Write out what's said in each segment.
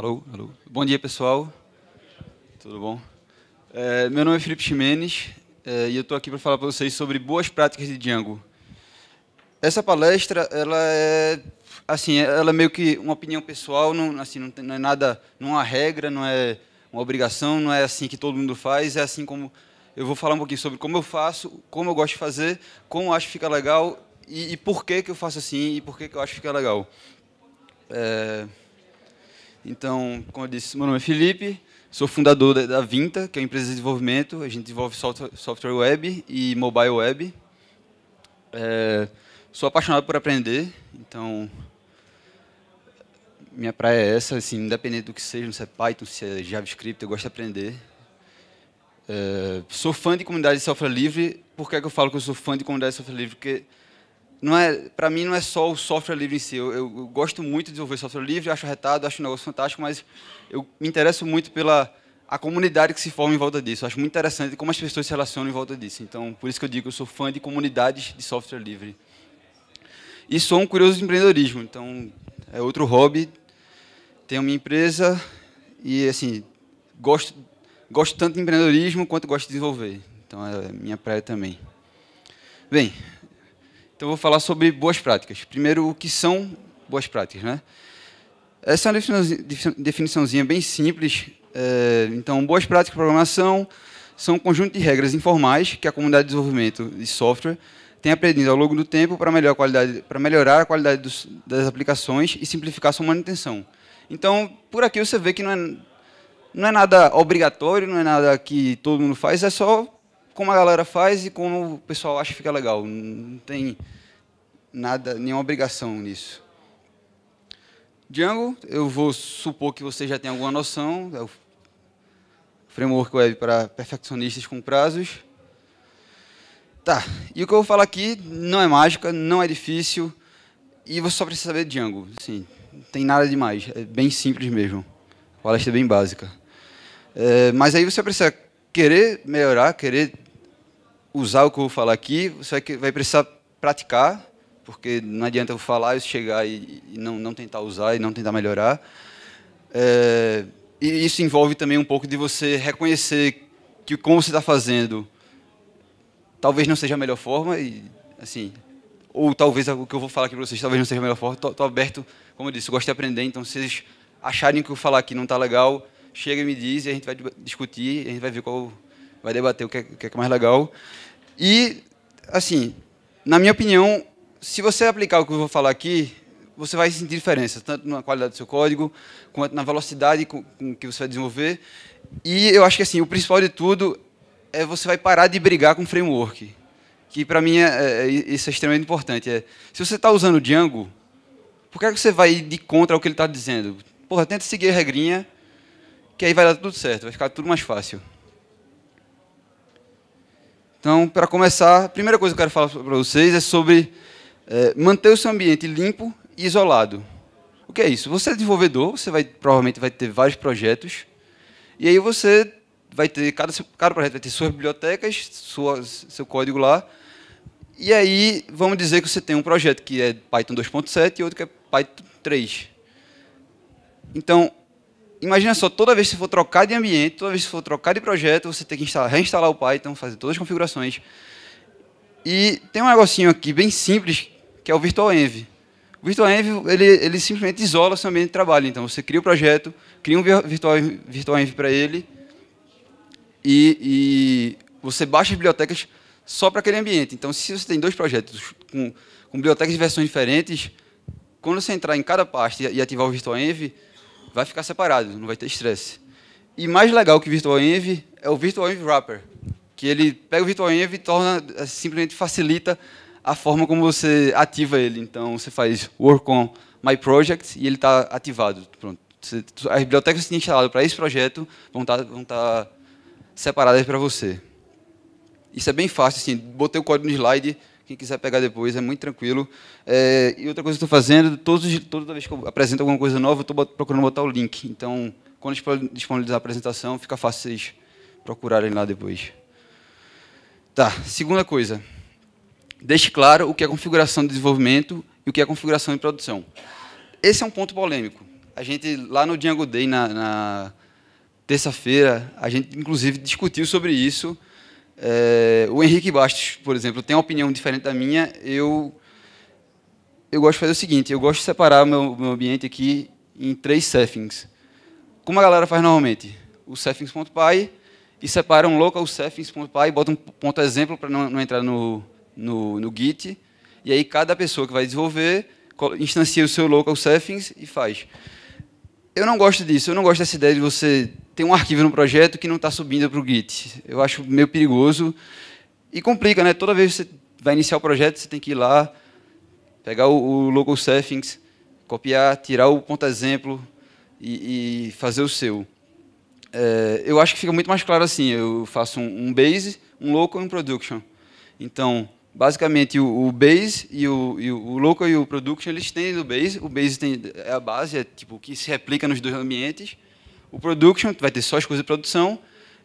Alô, alô. Bom dia, pessoal. Tudo bom? É, meu nome é Felipe Ximenes é, e eu estou aqui para falar para vocês sobre boas práticas de Django. Essa palestra, ela é assim, ela é meio que uma opinião pessoal, não, assim, não, tem, não é nada, não é uma regra, não é uma obrigação, não é assim que todo mundo faz, é assim como eu vou falar um pouquinho sobre como eu faço, como eu gosto de fazer, como eu acho que fica legal e, e por que que eu faço assim e por que que eu acho que fica legal. É... Então, como eu disse, meu nome é Felipe, sou fundador da, Vinta, que é uma empresa de desenvolvimento. A gente desenvolve software, software web e mobile web. É, sou apaixonado por aprender, então minha praia é essa, assim, independente do que seja, se é Python, se é JavaScript, eu gosto de aprender. É, sou fã de comunidade de software livre. Por que, é que eu falo que eu sou fã de comunidade de software livre? Porque não é, para mim não é só o software livre em si. Eu, eu, gosto muito de desenvolver software livre, acho retado, acho um negócio fantástico, mas eu me interesso muito pela a comunidade que se forma em volta disso. Eu acho muito interessante como as pessoas se relacionam em volta disso. Então, por isso que eu digo, eu sou fã de comunidades de software livre. E sou um curioso de empreendedorismo, então é outro hobby. Tenho minha empresa e assim, gosto gosto tanto de empreendedorismo quanto gosto de desenvolver. Então é minha praia também. Bem, então, eu vou falar sobre boas práticas. Primeiro, o que são boas práticas, né? Essa é uma definiçãozinha bem simples. É, então, boas práticas de programação são um conjunto de regras informais que a comunidade de desenvolvimento de software tem aprendido ao longo do tempo para melhorar a qualidade, para melhorar a qualidade dos, das aplicações e simplificar sua manutenção. Então, por aqui você vê que não é, não é nada obrigatório, não é nada que todo mundo faz, é só como a galera faz e como o pessoal acha que fica legal. Não tem nada, nenhuma obrigação nisso. Django, eu vou supor que você já tem alguma noção, é o framework web para perfeccionistas com prazos. Tá, e o que eu vou falar aqui não é mágica, não é difícil, e você só precisa saber Django. Assim, não tem nada demais, é bem simples mesmo. A palestra é bem básica. É, mas aí você precisa querer melhorar, querer usar o que eu vou falar aqui, você vai precisar praticar, porque não adianta eu falar e chegar e, e não, não, tentar usar e não tentar melhorar. É, e isso envolve também um pouco de você reconhecer que como você está fazendo talvez não seja a melhor forma e assim ou talvez o que eu vou falar aqui para vocês talvez não seja a melhor forma. Estou aberto, como eu disse, eu gosto de aprender, então se vocês acharem que eu falar aqui não está legal, chega e me diz e a gente vai discutir, a gente vai ver qual vai debater o que é, o que é, é mais legal. E, assim, na minha opinião, se você aplicar o que eu vou falar aqui, você vai sentir diferença, tanto na qualidade do seu código, quanto na velocidade com, com que você vai desenvolver. E eu acho que, assim, o principal de tudo é você vai parar de brigar com o framework. Que, para mim, é, é, é, isso é extremamente importante. É, se você está usando o Django, por que, é que você vai de contra o que ele está dizendo? Porra, tenta seguir a regrinha, que aí vai dar tudo certo, vai ficar tudo mais fácil. Então, para começar, a primeira coisa que eu quero falar para vocês é sobre é, manter o seu ambiente limpo e isolado. O que é isso? Você é desenvolvedor, você vai, provavelmente vai ter vários projetos, e aí você vai ter, cada, cada projeto vai ter suas bibliotecas, suas, seu código lá, e aí vamos dizer que você tem um projeto que é Python 2.7 e outro que é Python 3. Então, imagina só, toda vez que você for trocar de ambiente, toda vez que você for trocar de projeto, você tem que instalar, reinstalar o Python, fazer todas as configurações. E tem um negocinho aqui bem simples, que é o VirtualEnv. O VirtualEnv, ele, ele simplesmente isola seu ambiente de trabalho. Então, você cria o um projeto, cria um VirtualEnv virtual para ele, e, e, você baixa as bibliotecas só para aquele ambiente. Então, se você tem dois projetos com, com bibliotecas de versões diferentes, quando você entrar em cada parte e ativar o VirtualEnv, vai ficar separado, não vai ter estresse. E mais legal que VirtualEnv é o VirtualEnv Wrapper, que ele pega o VirtualEnv e torna, é, simplesmente facilita a forma como você ativa ele. Então, você faz work on my project e ele está ativado. Pronto. as bibliotecas que você tem instalado para esse projeto vão estar tá, vão tá separadas para você. Isso é bem fácil. Assim, botei o código no slide, quem quiser pegar depois é muito tranquilo. É, e outra coisa que estou fazendo, todos, toda vez que eu apresento alguma coisa nova, estou procurando botar o link. Então, quando disponibilizar a apresentação, fica fácil vocês procurarem lá depois. Tá, segunda coisa. Deixe claro o que é configuração de desenvolvimento e o que é configuração de produção. Esse é um ponto polêmico. A gente, lá no Django Day, na, na terça-feira, a gente, inclusive, discutiu sobre isso é, o Henrique Bastos, por exemplo, tem uma opinião diferente da minha. Eu, eu gosto de fazer o seguinte: eu gosto de separar meu, meu ambiente aqui em três settings, Como a galera faz normalmente? O settings.py e separa um local settings.py, bota um ponto exemplo para não, não, entrar no, no, no Git. E aí cada pessoa que vai desenvolver instancia o seu local settings e faz. Eu não gosto disso, eu não gosto dessa ideia de você tem um arquivo no projeto que não está subindo para o Git. Eu acho meio perigoso e complica, né? Toda vez que você vai iniciar o projeto, você tem que ir lá, pegar o, o local settings, copiar, tirar o ponto exemplo e, e fazer o seu. É, eu acho que fica muito mais claro assim. Eu faço um, um base, um local e um production. Então, basicamente, o, o base e o, e o, local e o production eles têm do base. O base tem, é a base, é tipo o que se replica nos dois ambientes o production, vai ter só as coisas de produção,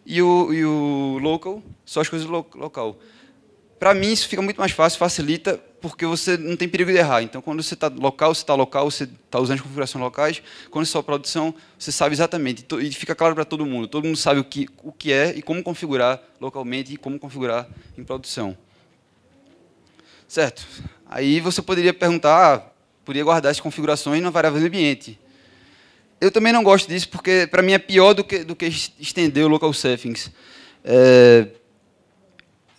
e o, e o local, só as coisas lo local. Para mim, isso fica muito mais fácil, facilita, porque você não tem perigo de errar. Então, quando você está local, você está local, você está usando as configurações locais. Quando você é só produção, você sabe exatamente. E fica claro para todo mundo. Todo mundo sabe o que, o que é e como configurar localmente e como configurar em produção. Certo? Aí você poderia perguntar, ah, poderia guardar as configurações na variável do ambiente eu também não gosto disso, porque para mim é pior do que, do que estender o local surfings. É,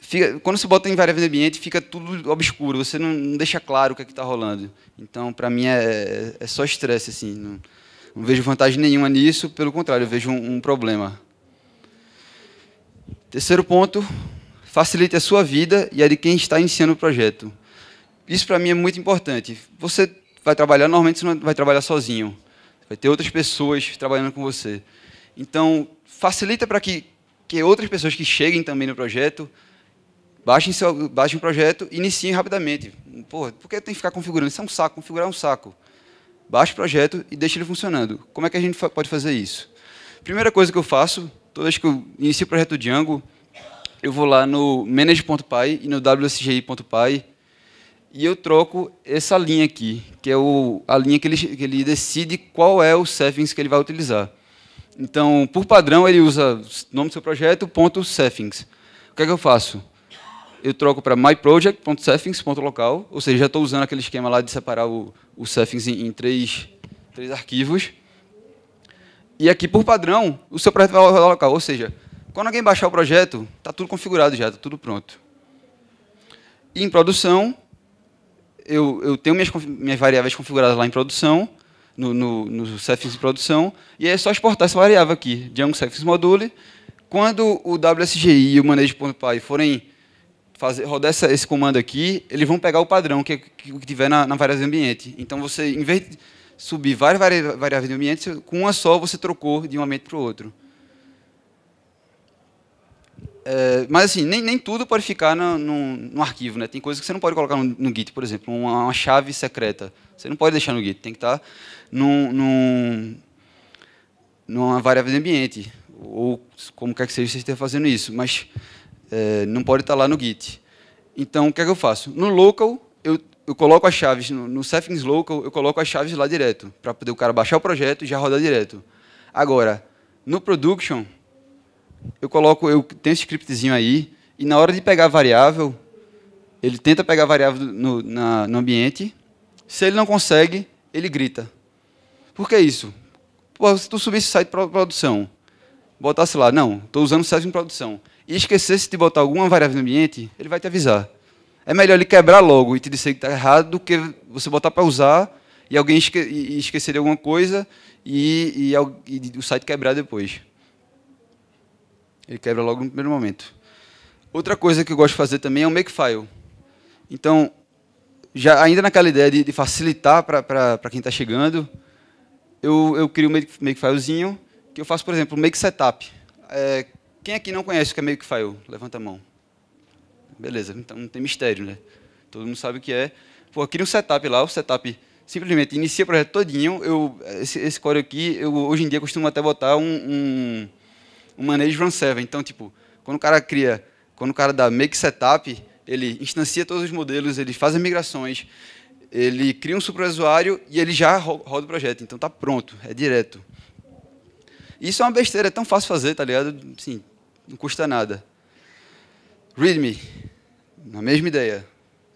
fica, quando você bota em variável ambiente, fica tudo obscuro, você não, não deixa claro o que é está rolando. Então, para mim, é, é só estresse. Assim, não, não, vejo vantagem nenhuma nisso, pelo contrário, eu vejo um, um problema. Terceiro ponto, facilite a sua vida e a de quem está iniciando o projeto. Isso, para mim, é muito importante. Você vai trabalhar, normalmente você não vai trabalhar sozinho vai ter outras pessoas trabalhando com você. Então, facilita para que, que outras pessoas que cheguem também no projeto baixem, seu, baixem o projeto e iniciem rapidamente. Porra, por que tem que ficar configurando? Isso é um saco, configurar é um saco. Baixe o projeto e deixe ele funcionando. Como é que a gente pode fazer isso? Primeira coisa que eu faço, toda vez que eu inicio o projeto Django, eu vou lá no manage.py e no wsgi.py e eu troco essa linha aqui, que é o, a linha que ele, que ele decide qual é o settings que ele vai utilizar. Então, por padrão, ele usa o nome do seu projeto, ponto settings O que é que eu faço? Eu troco para myproject.cephings.local, ou seja, já estou usando aquele esquema lá de separar o, o em, em três, três arquivos. E aqui, por padrão, o seu projeto vai rodar local. Ou seja, quando alguém baixar o projeto, está tudo configurado já, está tudo pronto. E em produção, eu, eu tenho minhas, minhas variáveis configuradas lá em produção, no, no, no de produção, e é só exportar essa variável aqui, Django Cephins Module. Quando o WSGI e o manejo.py forem fazer, rodar essa, esse comando aqui, eles vão pegar o padrão que, que, que tiver na, na variável ambiente. Então, você, em vez de subir várias variáveis de ambiente, com uma só você trocou de um ambiente para o outro. É, mas assim, nem, nem tudo pode ficar no, no, no, arquivo, né? Tem coisas que você não pode colocar no, no Git, por exemplo, uma, uma, chave secreta. Você não pode deixar no Git, tem que estar num, num, numa variável de ambiente, ou como quer que seja, você esteja fazendo isso, mas é, não pode estar lá no Git. Então, o que é que eu faço? No local, eu, eu coloco as chaves, no, no settings local, eu coloco as chaves lá direto, para poder o cara baixar o projeto e já rodar direto. Agora, no production, eu coloco, eu tenho esse scriptzinho aí, e na hora de pegar a variável, ele tenta pegar a variável no, na, no ambiente, se ele não consegue, ele grita. Por que isso? Pô, se tu subisse o site para produção, botasse lá, não, estou usando o site em produção, e esquecesse de botar alguma variável no ambiente, ele vai te avisar. É melhor ele quebrar logo e te dizer que está errado do que você botar para usar e alguém esque e esquecer de alguma coisa e, e, e, o site quebrar depois. Ele quebra logo no primeiro momento. Outra coisa que eu gosto de fazer também é o Makefile. Então, já ainda naquela ideia de, de facilitar para quem está chegando, eu, eu crio um make, Makefilezinho que eu faço, por exemplo, Make Setup. É, quem aqui não conhece o que é Makefile? Levanta a mão. Beleza, então não tem mistério, né? Todo mundo sabe o que é. Pô, cria um setup lá, o setup simplesmente inicia o projeto todinho. Eu, esse, esse core aqui, eu hoje em dia costumo até botar um, um um manage run server. Então, tipo, quando o cara cria, quando o cara dá make setup, ele instancia todos os modelos, ele faz as migrações, ele cria um superusuário e ele já roda o projeto. Então tá pronto, é direto. Isso é uma besteira, é tão fácil fazer, tá ligado? Sim, não custa nada. README, na mesma ideia.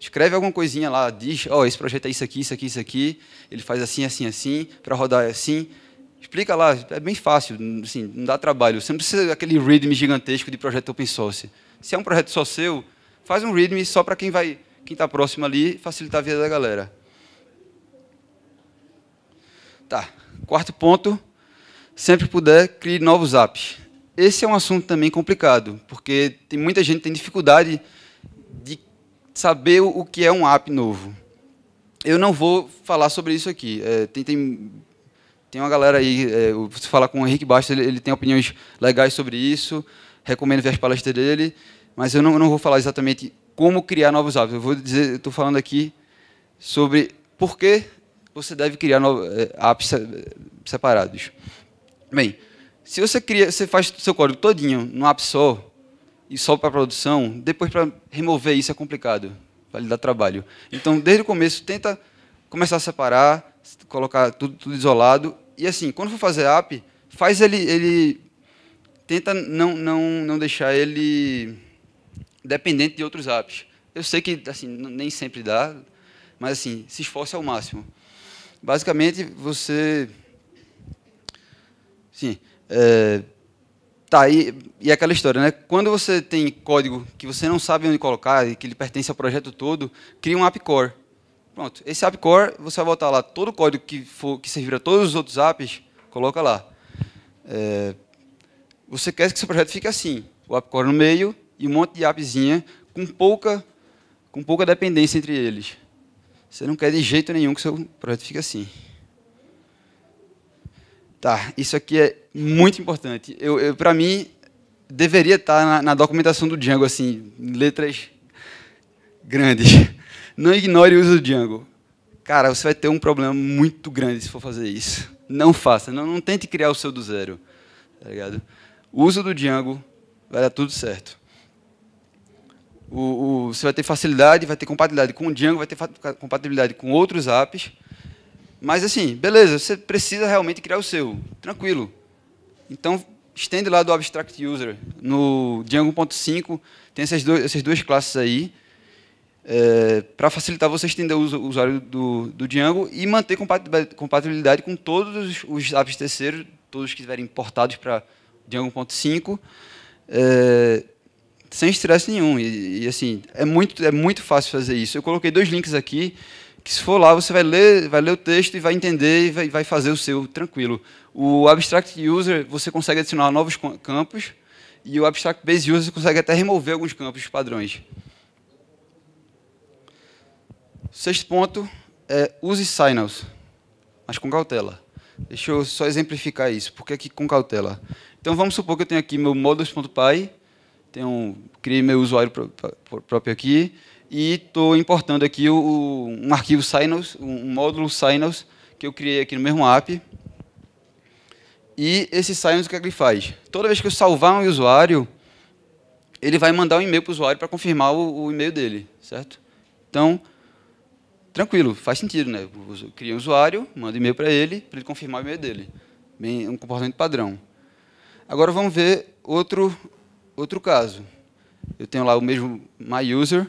Escreve alguma coisinha lá, diz, ó, oh, esse projeto é isso aqui, isso aqui, isso aqui, ele faz assim, assim, assim, para rodar assim, Explica lá, é bem fácil, assim, não dá trabalho. Você não precisa aquele readme gigantesco de projeto open source. Se é um projeto só seu, faz um readme só para quem vai, quem está próximo ali, facilitar a vida da galera. Tá. Quarto ponto, sempre puder crie novos apps. Esse é um assunto também complicado, porque tem muita gente tem dificuldade de saber o que é um app novo. Eu não vou falar sobre isso aqui. É, tem, tem tem uma galera aí, é, você falar com o Henrique Bastos, ele, ele, tem opiniões legais sobre isso, recomendo ver as palestras dele, mas eu não, não vou falar exatamente como criar novos hábitos. Eu vou dizer, estou falando aqui sobre por que você deve criar apps é, é, separados. Bem, se você cria, você faz seu código todinho no app só e só para produção, depois para remover isso é complicado, vai lhe dar trabalho. Então, desde o começo, tenta começar a separar, colocar tudo, tudo isolado. E assim, quando for fazer app, faz ele, ele tenta não, não, não deixar ele dependente de outros apps. Eu sei que assim, nem sempre dá, mas assim, se esforce ao máximo. Basicamente, você. Sim. É, tá, aí e, e é aquela história, né? Quando você tem código que você não sabe onde colocar e que ele pertence ao projeto todo, cria um app core. Pronto. Esse app core, você vai botar lá todo o código que, for, que servir a todos os outros apps, coloca lá. É, você quer que seu projeto fique assim, o app core no meio e um monte de appzinha com pouca, com pouca dependência entre eles. Você não quer de jeito nenhum que seu projeto fique assim. Tá, isso aqui é muito importante. Eu, eu para mim, deveria estar na, na documentação do Django, assim, letras grandes. Não ignore o uso do Django. Cara, você vai ter um problema muito grande se for fazer isso. Não faça, não, não tente criar o seu do zero. Tá ligado? O uso do Django vai dar tudo certo. O, o, você vai ter facilidade, vai ter compatibilidade com o Django, vai ter compatibilidade com outros apps. Mas, assim, beleza, você precisa realmente criar o seu. Tranquilo. Então, estende lá do Abstract User. No Django.5 tem essas, do, essas duas classes aí é, eh, para facilitar você estender o usuário do, do Django e manter compatibilidade com todos os apps terceiros, todos que estiverem importados para Django 1.5, é, eh, sem estresse nenhum. E, e, assim, é muito, é muito fácil fazer isso. Eu coloquei dois links aqui, que se for lá, você vai ler, vai ler o texto e vai entender e vai, vai fazer o seu tranquilo. O Abstract User, você consegue adicionar novos campos, e o Abstract Base User consegue até remover alguns campos padrões. Sexto ponto é use signals, mas com cautela. Deixa eu só exemplificar isso. Por que, aqui com cautela? Então vamos supor que eu tenho aqui meu models.py, tenho, criei meu usuário próprio aqui e estou importando aqui o, um arquivo signals, um módulo signals que eu criei aqui no mesmo app. E esse signals o que, é que ele faz? Toda vez que eu salvar um usuário, ele vai mandar um e-mail para o usuário para confirmar o, o e-mail dele, certo? Então, tranquilo, faz sentido, né? cria um usuário, manda e-mail para ele, para ele confirmar o e-mail dele. Bem, um comportamento padrão. Agora vamos ver outro, outro caso. Eu tenho lá o mesmo my user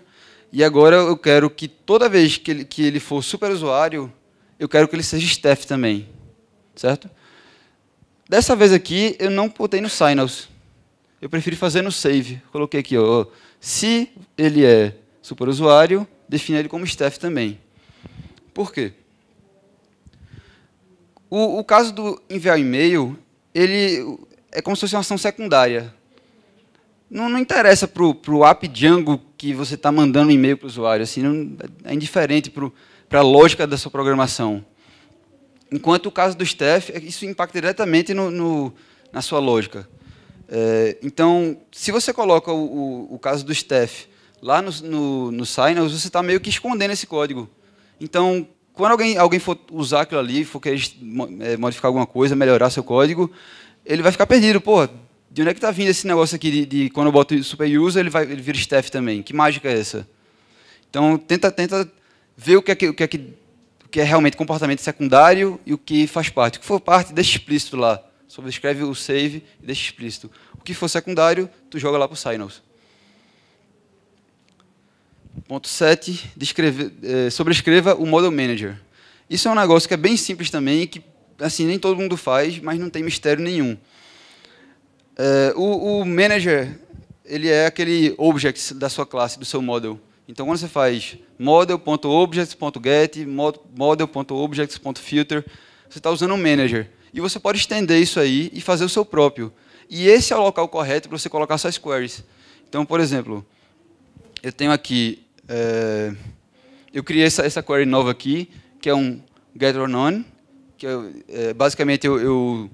e agora eu quero que toda vez que ele, que ele for superusuário, eu quero que ele seja staff também, certo? Dessa vez aqui eu não botei no signos. Eu prefiro fazer no save. Coloquei aqui, ó, se ele é superusuário, defina ele como staff também. Por quê? O, o caso do enviar e-mail, ele é como se fosse uma ação secundária. Não, não interessa para o app Django que você está mandando e-mail para o usuário. Assim, não, é indiferente para a lógica da sua programação. Enquanto o caso do Steph, é, isso impacta diretamente no, no na sua lógica. É, então, se você coloca o, o, o, caso do Steph lá no, no, no Signals, você está meio que escondendo esse código. Então, quando alguém, alguém for usar aquilo ali, for querer eh, modificar alguma coisa, melhorar seu código, ele vai ficar perdido. Pô, de onde é que está vindo esse negócio aqui de, de, quando eu boto super user, ele, vai, ele vira staff também? Que mágica é essa? Então, tenta, tenta ver o que é, que, o que, é que, o que é realmente comportamento secundário e o que faz parte. O que for parte, deixa explícito lá. Sobrescreve o save e deixa explícito. O que for secundário, tu joga lá para o Signals. Ponto 7, é, eh, sobrescreva o Model Manager. Isso é um negócio que é bem simples também, que assim nem todo mundo faz, mas não tem mistério nenhum. É, o, o, manager ele é aquele object da sua classe, do seu model. Então, quando você faz model.objects.get, model.objects.filter, você está usando um manager. E você pode estender isso aí e fazer o seu próprio. E esse é o local correto para você colocar suas queries. Então, por exemplo, eu tenho aqui é, eu criei essa, essa query nova aqui, que é um get or none, que eu, é, basicamente eu, eu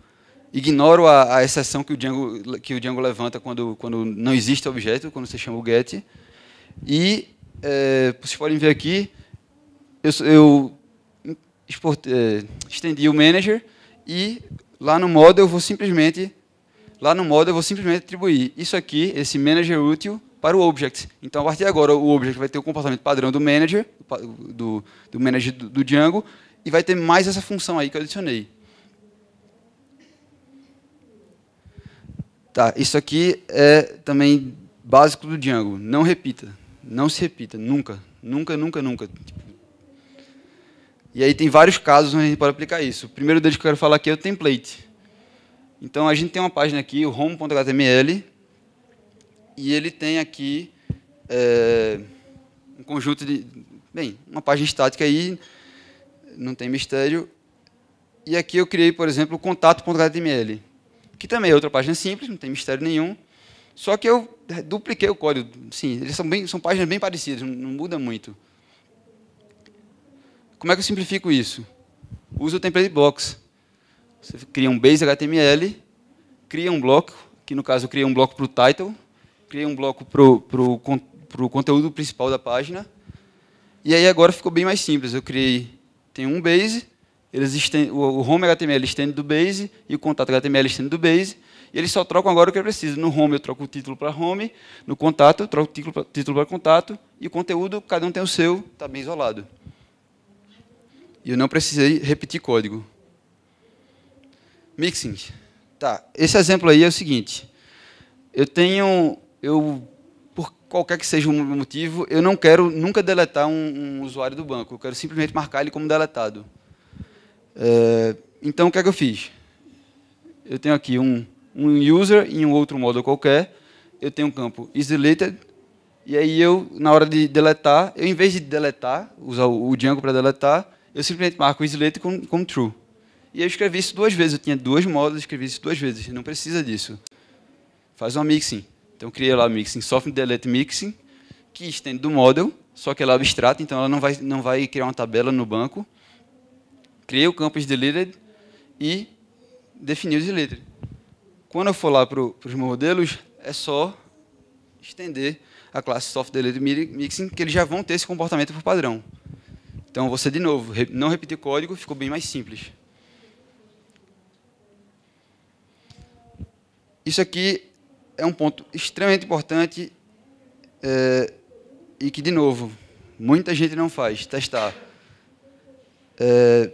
ignoro a, a, exceção que o Django, que o Django levanta quando, quando não existe objeto, quando você chama o get. E é, vocês podem ver aqui, eu, eu estendi o manager e lá no model eu vou simplesmente lá no model eu vou simplesmente atribuir isso aqui, esse manager útil, para o object. Então, a partir de agora, o object vai ter o comportamento padrão do manager, do, do manager do, do Django, e vai ter mais essa função aí que eu adicionei. Tá, isso aqui é também básico do Django. Não repita. Não se repita. Nunca. Nunca, nunca, nunca. E aí tem vários casos onde a gente pode aplicar isso. O primeiro deles que eu quero falar aqui é o template. Então, a gente tem uma página aqui, o home.html, e ele tem aqui é, um conjunto de. Bem, uma página estática aí, não tem mistério. E aqui eu criei, por exemplo, o contato.html, que também é outra página simples, não tem mistério nenhum. Só que eu dupliquei o código. Sim, eles são, bem, são páginas bem parecidas, não, muda muito. Como é que eu simplifico isso? Uso o template box. Você cria um base HTML, cria um bloco, que no caso eu criei um bloco para o title, criei um bloco para o conteúdo principal da página. E aí agora ficou bem mais simples. Eu criei, tem um base, eles o home HTML estende do base e o contato HTML estende do base. E eles só trocam agora o que é preciso. No home eu troco o título para home, no contato eu troco o título para contato e o conteúdo cada um tem o seu, está bem isolado. E eu não precisei repetir código. Mixing. Tá, esse exemplo aí é o seguinte. Eu tenho eu, por qualquer que seja o motivo, eu não quero nunca deletar um, um usuário do banco. Eu quero simplesmente marcar ele como deletado. É, então, o que é que eu fiz? Eu tenho aqui um, um user e um outro model qualquer. Eu tenho um campo is deleted. E aí, eu, na hora de deletar, eu, em vez de deletar, usar o, Django para deletar, eu simplesmente marco o is deleted como, como true. E eu escrevi isso duas vezes. Eu tinha duas modos, escrevi isso duas vezes. Não precisa disso. Faz uma mixing. Então, eu criei lá mixing, software delete mixing, que estende do model, só que ela é abstrata, então ela não vai, não vai criar uma tabela no banco. Criei o campus deleted e defini o deleted. Quando eu for lá para os modelos, é só estender a classe soft delete mixing, que eles já vão ter esse comportamento por padrão. Então, você, de novo, não repetir código, ficou bem mais simples. Isso aqui é um ponto extremamente importante é, e que, de novo, muita gente não faz, testar. É,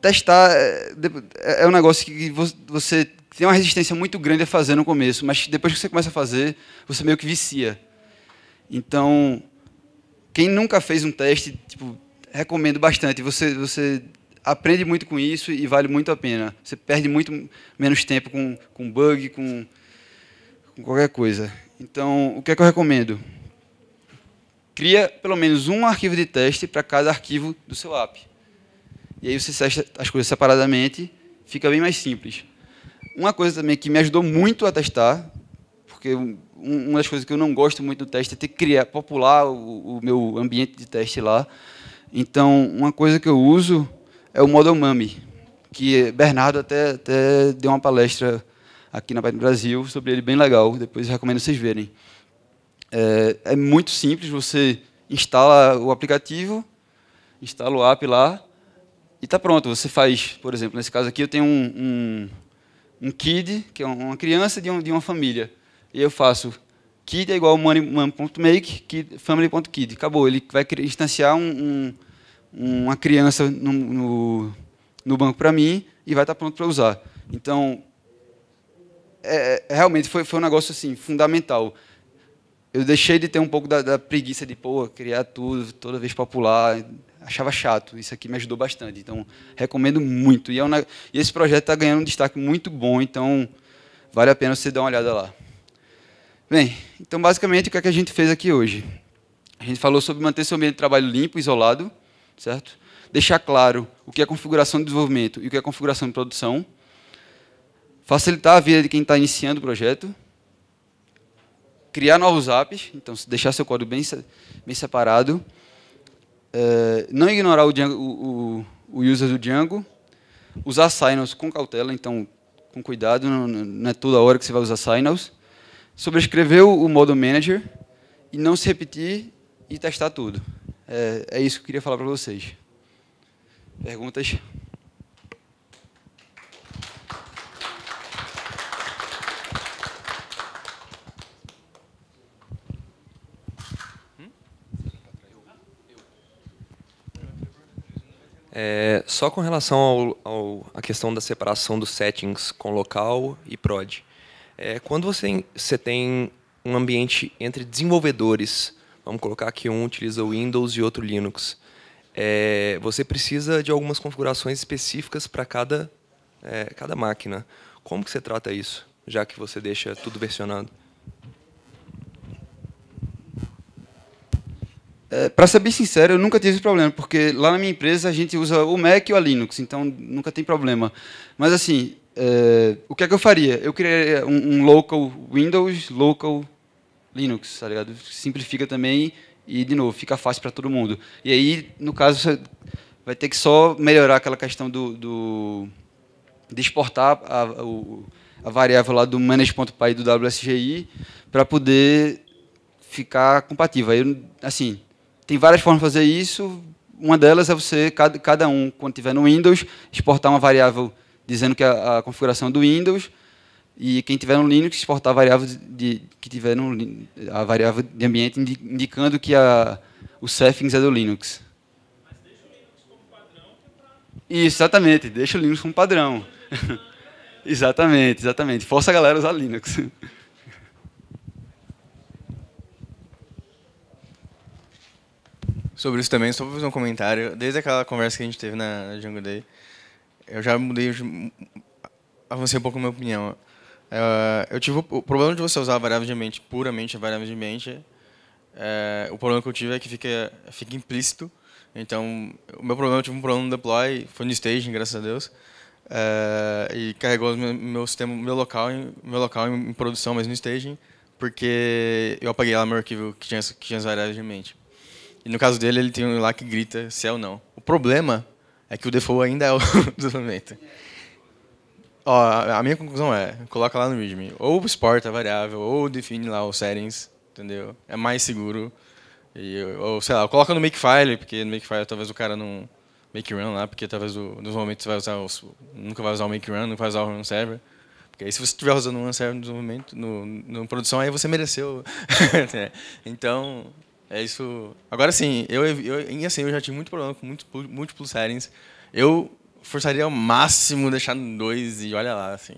testar é, é, é um negócio que você tem uma resistência muito grande a fazer no começo, mas depois que você começa a fazer, você meio que vicia. Então, quem nunca fez um teste, tipo, recomendo bastante. Você, você aprende muito com isso e vale muito a pena. Você perde muito menos tempo com, com bug, com com qualquer coisa. Então, o que é que eu recomendo? Cria pelo menos um arquivo de teste para cada arquivo do seu app. E aí você testa as coisas separadamente, fica bem mais simples. Uma coisa também que me ajudou muito a testar, porque uma das coisas que eu não gosto muito do teste é ter que criar, popular o, o meu ambiente de teste lá. Então, uma coisa que eu uso é o Model Mummy, que Bernardo até, até deu uma palestra aqui na Python Brasil sobre ele, bem legal. Depois recomendo vocês verem. É, é muito simples, você instala o aplicativo, instala o app lá, e está pronto. Você faz, por exemplo, nesse caso aqui eu tenho um, um, um kid, que é uma criança de, um, de uma família. E eu faço kid é igual money.make, family.kid. Acabou, ele vai instanciar um, um, uma criança no, no, no banco para mim e vai estar tá pronto para usar. Então, é, é, realmente foi, foi um negócio assim, fundamental. Eu deixei de ter um pouco da, da preguiça de, pô, criar tudo, toda vez popular. Achava chato. Isso aqui me ajudou bastante. Então, recomendo muito. E, é um, e esse projeto está ganhando um destaque muito bom, então vale a pena você dar uma olhada lá. Bem, então basicamente o que, é que a gente fez aqui hoje? A gente falou sobre manter seu ambiente de trabalho limpo, isolado, certo? Deixar claro o que é configuração de desenvolvimento e o que é configuração de produção facilitar a vida de quem está iniciando o projeto, criar novos apps, então deixar seu código bem, bem separado, é, não ignorar o, Django, o, o, o, user do Django, usar signals com cautela, então com cuidado, não, não é toda hora que você vai usar signals, sobrescrever o, o modo manager e não se repetir e testar tudo. É, é isso que eu queria falar para vocês. Perguntas? É, só com relação à questão da separação dos settings com local e prod. É, quando você, você tem um ambiente entre desenvolvedores, vamos colocar que um utiliza o Windows e outro Linux, é, você precisa de algumas configurações específicas para cada, é, cada máquina. Como que você trata isso, já que você deixa tudo versionado? É, para ser bem sincero, eu nunca tive esse problema, porque lá na minha empresa a gente usa o Mac e o Linux, então nunca tem problema. Mas assim, é, o que é que eu faria? Eu criaria um, um, local Windows, local Linux, tá ligado? Simplifica também e, de novo, fica fácil para todo mundo. E aí, no caso, você vai ter que só melhorar aquela questão do, do de exportar a, o, a variável lá do manage.py do WSGI para poder ficar compatível. Aí, assim, tem várias formas de fazer isso. Uma delas é você, cada, cada um, quando tiver no Windows, exportar uma variável dizendo que é a, a configuração do Windows. E quem tiver no Linux, exportar a variável de, que tiver no, a variável de ambiente indicando que a, o settings é do Linux. Mas deixa o Linux como padrão. Isso, exatamente. Deixa o Linux como padrão. exatamente, exatamente. Força a galera a usar Linux. sobre isso também, só para fazer um comentário. Desde aquela conversa que a gente teve na Django Day, eu já mudei, avancei um pouco a minha opinião. É, eu tive o problema de você usar a variável de ambiente puramente a variável de ambiente. É, o problema que eu tive é que fica, fica implícito. Então, o meu problema, eu tive um problema no deploy, foi no staging, graças a Deus. É, e carregou meu, meu sistema, meu local, meu local em, produção, mas no staging, porque eu apaguei lá meu arquivo que tinha, que tinha as variáveis de ambiente. E no caso dele, ele tem um lá que grita se é ou não. O problema é que o default ainda é o do momento. Ó, a minha conclusão é, coloca lá no readme, ou exporta a variável, ou define lá os settings, entendeu? É mais seguro. E, ou, sei lá, coloca no makefile, porque no makefile talvez o cara não... Make run lá, porque talvez no nos você vai usar os, nunca vai usar o make run, nunca vai usar o run server. Porque aí se você estiver usando um server no desenvolvimento, no, no produção, aí você mereceu. É. então, é isso. Agora sim, eu, eu, assim, eu já tive muito problema com múltiplos, múltiplos settings. Eu forçaria ao máximo deixar no 2 e olha lá, assim.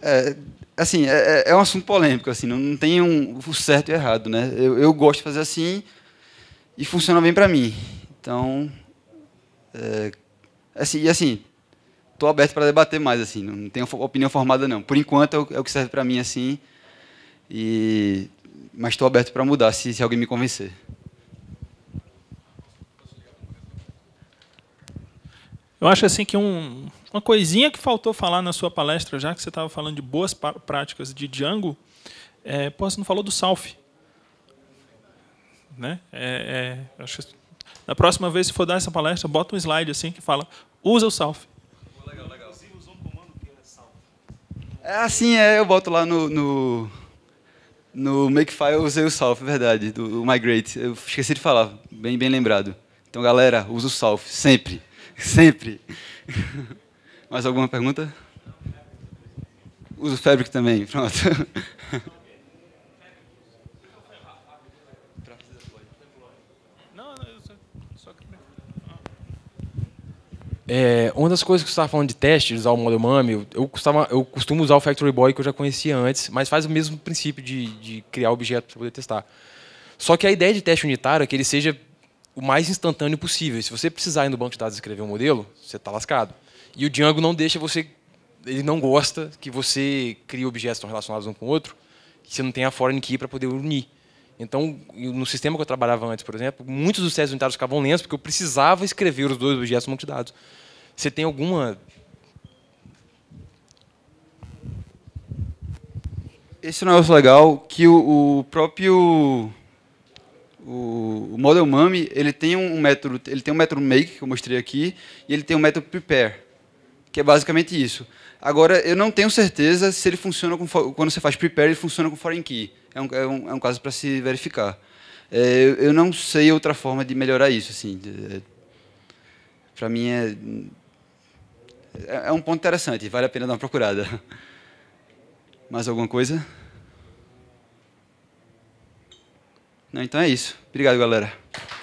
É, assim, é, é, é um assunto polêmico, assim, não, tem um, um certo e errado, né? Eu, eu gosto de fazer assim e funciona bem para mim. Então, é, assim, e assim, estou aberto para debater mais, assim, não tenho opinião formada, não. Por enquanto, é o, é que serve para mim, assim, e... mas estou aberto para mudar, se, se alguém me convencer. Eu acho assim que um, uma coisinha que faltou falar na sua palestra, já que você estava falando de boas práticas de Django, é, pô, você não falou do self. Né? É, é, acho que, na próxima vez, se for dar essa palestra, bota um slide assim que fala: usa o Salf. É assim, é, eu boto lá no, no, no Makefile, eu usei o South, é verdade, do, do Migrate. Eu esqueci de falar, bem, bem lembrado. Então, galera, usa o South, sempre, sempre. Mais alguma pergunta? Uso o Fabric também, pronto. É, uma das coisas que você estava falando de teste, de usar o modo MAME, eu, eu, eu costumo usar o Factory Boy que eu já conhecia antes, mas faz o mesmo princípio de, de criar objeto para poder testar. Só que a ideia de teste unitário é que ele seja o mais instantâneo possível. Se você precisar ir no banco de dados escrever um modelo, você está lascado. E o Django não deixa você, ele não gosta que você crie objetos relacionados um com o outro, que você não tenha foreign key para poder unir. Então, no sistema que eu trabalhava antes, por exemplo, muitos dos testes unitários ficavam lentos porque eu precisava escrever os dois objetos multidados. Você tem alguma... Esse é um negócio legal que o, o próprio o, o Model Mummy, ele tem um método, ele tem um método make que eu mostrei aqui, e ele tem um método prepare que é basicamente isso. Agora, eu não tenho certeza se ele funciona com, quando você faz prepare, ele funciona com foreign key. É um, é um, é um caso para se verificar. É, eu não sei outra forma de melhorar isso. Assim, para mim é, é, é um ponto interessante, vale a pena dar uma procurada. Mais alguma coisa? Não, então é isso. Obrigado, galera.